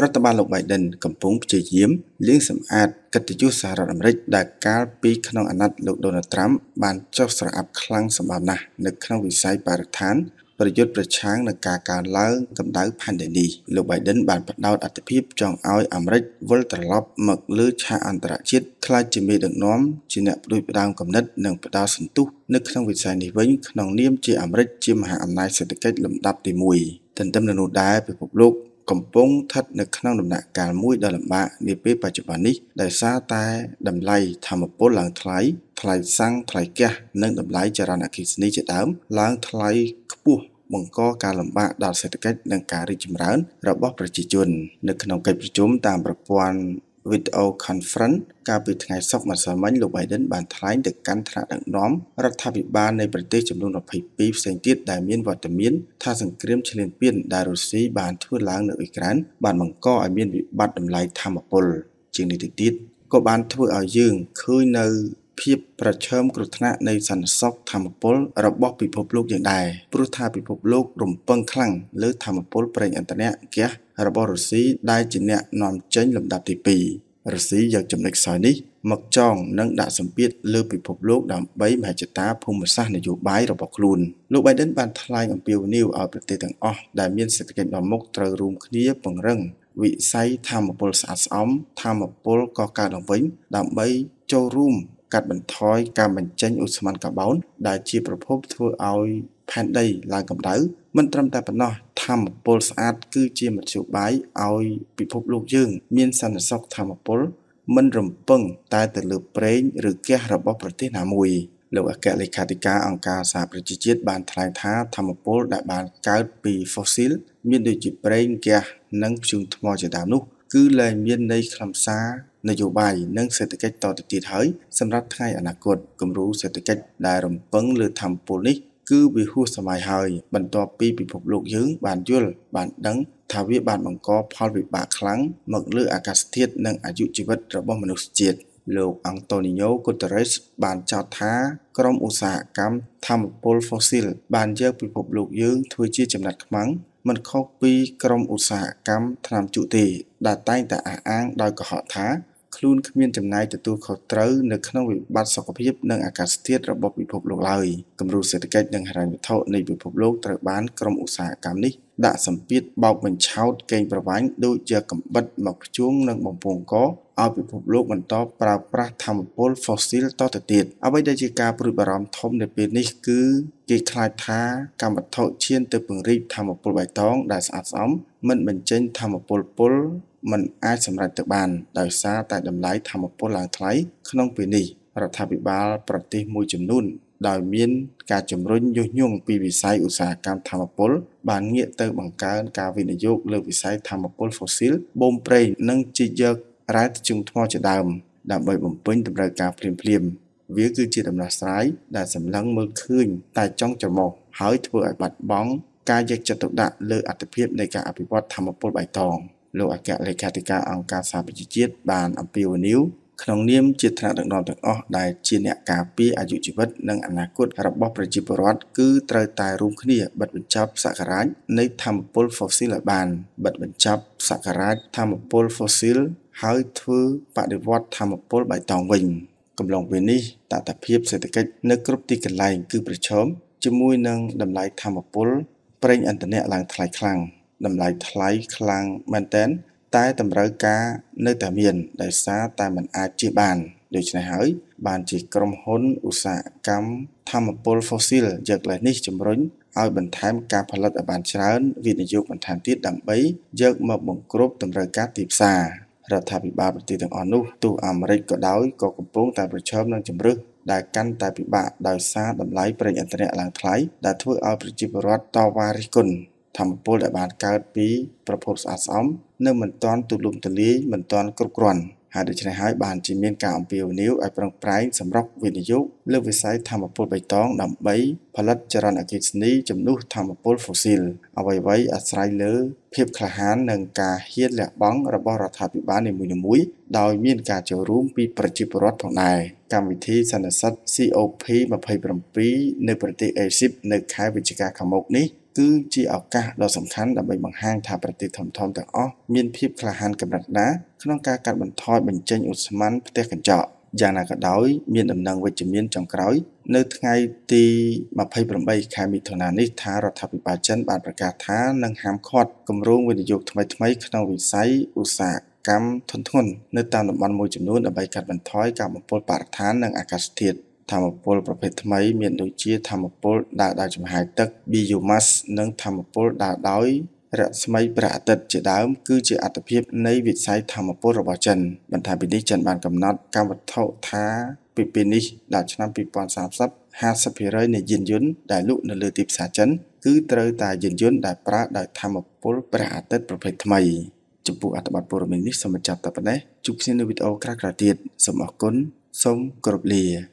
រដ្ឋបាលលោក Biden កំពុងព្យាយាមលាងសម្អាត កិត្តិយសសហរដ្ឋអាមេរិកដែលកាលពី ក្នុងអាណត្តិលោក Donald Trump បានចុះស្រអាប់ខ្លាំងសម្បើមណាស់នៅក្នុងវិស័យបរិស្ថានប្រយុទ្ធប្រឆាំងនឹងការកើនឡើងកម្ដៅផែនដីនេះលោក Biden បានបដោតអត្ថភាពចង់ឲ្យអាមេរិកវិលត្រឡប់មកលើឆាកអន្តរជាតិខ្លាចជាមេដឹកនាំ ជាអ្នកផ្ដួចផ្ដើមគំនិតនិងផ្ដោតសន្ទុះនៅក្នុងវិស័យនេះវិញក្នុងនាមជាអាមេរិកជាមហាអំណាចសេដ្ឋកិច្ចលំដាប់ទី1ទន្ទឹមនឹងនោះដែរពិភពលោកកំពុងស្ថិតនៅក្នុងដំណាក់កាលមួយដ៏លំបាកនាពេលបច្ចុប្បន្ននេះដោយសារតែតម្លៃធម្មពលឡើងថ្លៃថ្លៃសាំងថ្លៃហ្គាសនិងតម្លៃចរន្តអគ្គិសនីជាដើមឡើងថ្លៃខ្ពស់បង្កការលំបាកដល់សេដ្ឋកិច្ចនិងការរីកចម្រើន របស់ប្រជាជននៅក្នុងកិច្ចប្រជុំតាមប្រព័ន្ធវីដេអូ conference កាលពីថ្ងៃសុក្រម្សិលមិញលោក Biden បានថ្លែងទៅកាន់ថ្នាក់ដឹកនាំរដ្ឋាភិបាលនៃប្រទេសចំនួន22ផ្សេងទៀតដែលមានវត្តមានថាសង្គ្រាមឈ្លានពានដែលរុស្ស៊ីបានធ្វើឡើងនៅអ៊ុយក្រែនបានបង្កឲ្យមានវិបត្តិតម្លៃធម្មពល ជាងនេះទៅទៀតក៏បានធ្វើឲ្យយើងឃើញនៅភាពប្រឈមគ្រោះថ្នាក់នៃសន្តិសុខធម្មពលរបស់ពិភពលោកយើងដែរព្រោះថាពិភពលោករំពឹងខ្លាំងលើធម្មពលប្រេងឥន្ធនៈហ្គាសរបស់រុស្ស៊ីដែលជាអ្នកនាំចេញលំដាប់ទី2រុស្ស៊ីយកចំណុចខ្សោយនេះ មកចងនិងដាក់សម្ពាធលើពិភពលោកដើម្បីមហិច្ឆតាភូមិសាស្ត្រនយោបាយរបស់ខ្លួន លោក Biden បានថ្លែងអំពាវនាវឲ្យប្រទេសទាំងអស់ដែលមានសេដ្ឋកិច្ចនាំមុខត្រូវរួមគ្នាពង្រឹងវិស័យធម្មពលស្អាតស្អំធម្មពលកកើតឡើងវិញដើម្បីចូលរួមកាត់បន្ថយការបញ្ចេញឧស្ម័នកាបូនដែលជាប្រភពធ្វើឲ្យផែនដីឡើងកម្ដៅមិនត្រឹមតែប៉ុណ្ណោះធម្មពលស្អាតគឺជាមធ្យោបាយឲ្យពិភពលោកយើងមានសន្តិសុខធម្មពលមិនរំពឹងតែទៅលើប្រេងឬហ្គាសរបស់ប្រទេសណាមួយលោកអគ្គលេខាធិការអង្គការសហប្រជាជាតិបានថ្លែងថាធម្មពលដែលបានកើតពី fossil មានដូចជាប្រេងហ្គាសនិងធ្យូងថ្មជាដើមនោះគឺលែងមានន័យខ្លឹមសារនយោបាយនិង សេដ្ឋកិច្ចតទៅទៀតហើយសម្រាប់ថ្ងៃអនាគតគំរូសេដ្ឋកិច្ចដែលរំពឹងលើធម្មពលនេះគឺវាហួសសម័យហើយ បន្ទាប់ពីពិភពលោកយើង បានយល់បានដឹងថាវា បានបង្កផលវិបាកខ្លាំងមកលើអាកាសធាតុនិងអាយុជីវិត របស់មនុស្សជាតិលោកអង់តូនីញ៉ូកូតរេសបានចោទថាក្រុមឧស្សាហកម្មធម្មពលហ្វូស៊ីលបានយកពិភពលោកយើង ធ្វើជាចំណាត់ខ្មាំងមិនខុសពីក្រុមឧស្សាហកម្មថ្នាំជក់ទេដែលតែងតែអះអាងដោយកុហកថាខ្លួនគ្មានចំណាយទទួលខុសត្រូវនៅក្នុងវិបត្តិសុខភាពនិងអាកាសធាតុរបស់ពិភពលោកឡើយគំរូសេដ្ឋកិច្ចនិងហិរញ្ញវត្ថុនៃពិភពលោកត្រូវបានក្រុមឧស្សាហកម្មនេះដាក់សម្ពាធបោកបញ្ឆោតកេងប្រវ័ញ្ចដូចជាកំបិតមកភ្ជួងនិងបំពង់កឲ្យពិភពលោកបន្តប្រើប្រាស់ធម្មពល fossil តទៅទៀតអ្វីដែលជាការព្រួយបារម្ភធំ នៅពេលនេះគឺគេខ្លាចថាកម្មវត្ថុឈាន ទៅពង្រីកធម្មពលបៃតងដែលស្អាតស្អំមិនបញ្ចេញធម្មពលពលមិនអាចសម្រេចទៅបានដោយសារតែតម្លៃធម្មពលឡើងថ្លៃក្នុងពេលនេះរដ្ឋាភិបាលប្រទេសមួយចំនួនដោយមានការជំរុញញុះញង់ពីវិស័យឧស្សាហកម្មធម្មពលបានងាកទៅបង្កើនការវិនិយោគលើវិស័យធម្មពលហ្វូស៊ីលបូមប្រេងនិងជីកយករ៉ែធ្យូងថ្មជាដើមដើម្បីបំពេញតម្រូវការភ្លាមៗវាគឺជាដំណោះស្រាយដែលសម្លឹងមើលឃើញតែចង់ច្រមុះហើយធ្វើឲ្យបាត់បង់ការយកចិត្តទុកដាក់លើអត្ថភាពនៃការអភិវឌ្ឍធម្មពលបៃតងលោកអគ្គលេខាធិការអង្គការសហប្រជាជាតិបានអំពាវនាវក្នុងនាមជាថ្នាក់ដឹកនាំទាំងអស់ដែលជាអ្នកការពារអាយុជីវិតនិងអនាគតរបស់ប្រជាពលរដ្ឋគឺត្រូវតែរួមគ្នាបិទបញ្ចប់សក្រាចនៃធម្មពលហ្វូស៊ីលឲ្យបានបិទបញ្ចប់សក្រាចធម្មពលហ្វូស៊ីលហើយធ្វើបដិវត្តធម្មពលបៃតងវិញកំឡុងពេលនេះតតភាពសេដ្ឋកិច្ចនៅគ្រប់ទីកន្លែងគឺប្រឈមជាមួយនឹងតម្លៃធម្មពលប្រេងឥន្ធនៈឡើងថ្លៃខ្លាំងតម្លៃថ្លៃខ្លាំងមែនទែនតែតម្រូវការនៅតែមានដោយសារតែมันអាចជៀសបានដូច្នេះហើយ បានជាក្រុមហ៊ុនឧស្សាហកម្មធម្មពលហ្វូស៊ីលយកលេសនេះជំរុញឲ្យបន្ថែមការផលិតឲ្យបានច្រើនវិនិយោគបន្ថែមទៀតដើម្បីយកមកបង្ក្រប់តម្រូវការទីផ្សាររដ្ឋាភិបាលប្រទេសទាំងអស់នោះទោះអាមេរិកក៏ដោយក៏កំពុងតែប្រឈមនឹងជំរឿនដែលកាន់តែពិបាកដោយសារតម្លៃប្រេងឥន្ធនៈឡើងថ្លៃដែលធ្វើឲ្យប្រជាពលរដ្ឋតវ៉ារិះគន់ធម្មពលដែលបានកើតពីប្រភពស្អាតស្អំនៅមិនទាន់ទូលំទូលាយមិនទាន់គ្រប់គ្រាន់ហើយដូច្នេះហើយបានជាមានការអំពាវនាវឲ្យប្រឹងប្រែងសម្រុកវិនិយោគលើវិស័យធម្មពលបៃតងដើម្បីផលិតចរន្តអគ្គិសនីជំនួសធម្មពលហ្វូស៊ីល អ្វីៗអាស្រ័យលើភាពក្លាហាននិងការហ៊ានលះបង់របស់រដ្ឋាភិបាលនីមួយៗដោយមានការចូលរួមពីប្រជាពលរដ្ឋផងដែរកម្មវិធីសន្និសីទ COP27 នៅប្រទេសអេស៊ីបនៅខែវិច្ឆិកាខាងមុខនេះគឺជាឱកាសដ៏សំខាន់ដើម្បីបង្ហាញថាប្រទេសធំៗទាំងអស់មានភាពក្លាហានកម្រិតណាក្នុងការកាត់បន្ថយបញ្ចេញឧស្ម័នផ្ទះកញ្ចក់យ៉ាងណាក៏ដោយ មានដំណឹងវិជ្ជមានចុងក្រោយ នៅថ្ងៃទី28ខែមិថុនានេះថារដ្ឋាភិបាលចិន បានប្រកាសថានឹងហាមឃាត់គម្រោងវិនិយោគថ្មីៗក្នុងវិស័យឧស្សាហកម្មធនធាននៅតាមតំបន់មួយចំនួនដើម្បីកាត់បន្ថយការបំពុលបរិស្ថាននិងអាកាសធាតុ។ធម្មពលប្រភេទថ្មី មានដូចជាធម្មពលដើរដោយចំហាយទឹក biomass និងធម្មពលដើរដោយរស្មីព្រះអាទិត្យជាដើម គឺជាអត្ថភាពនៃវិស័យធម្មពលរបស់ចិនបន្ថែមពីនេះចិនបានកំណត់កម្មវត្ថុថាពីពេលនេះដល់ឆ្នាំ2030 50%នៃយានយន្តដែលលក់នៅលើទីផ្សារចិនគឺត្រូវតែយានយន្តដែលប្រើដោយធម្មពលព្រះអាទិត្យប្រភេទថ្មីចំពោះអត្ថបទព័ត៌មាននេះសូមបញ្ចប់តែប៉ុណ្ណេះជួបគ្នានៅវីដេអូក្រោយៗទៀតសូមអរគុណសូមគោរពលា